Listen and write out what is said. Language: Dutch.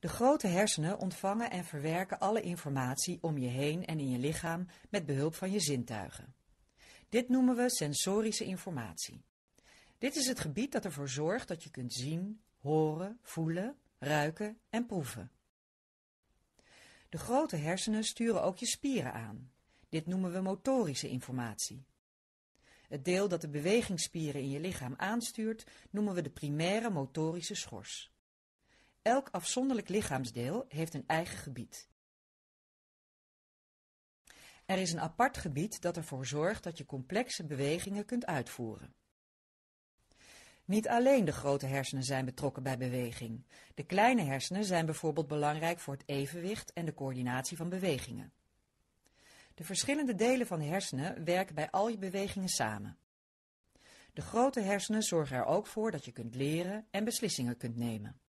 De grote hersenen ontvangen en verwerken alle informatie om je heen en in je lichaam met behulp van je zintuigen. Dit noemen we sensorische informatie. Dit is het gebied dat ervoor zorgt dat je kunt zien, horen, voelen, ruiken en proeven. De grote hersenen sturen ook je spieren aan. Dit noemen we motorische informatie. Het deel dat de bewegingsspieren in je lichaam aanstuurt, noemen we de primaire motorische schors. Elk afzonderlijk lichaamsdeel heeft een eigen gebied. Er is een apart gebied dat ervoor zorgt dat je complexe bewegingen kunt uitvoeren. Niet alleen de grote hersenen zijn betrokken bij beweging. De kleine hersenen zijn bijvoorbeeld belangrijk voor het evenwicht en de coördinatie van bewegingen. De verschillende delen van de hersenen werken bij al je bewegingen samen. De grote hersenen zorgen er ook voor dat je kunt leren en beslissingen kunt nemen.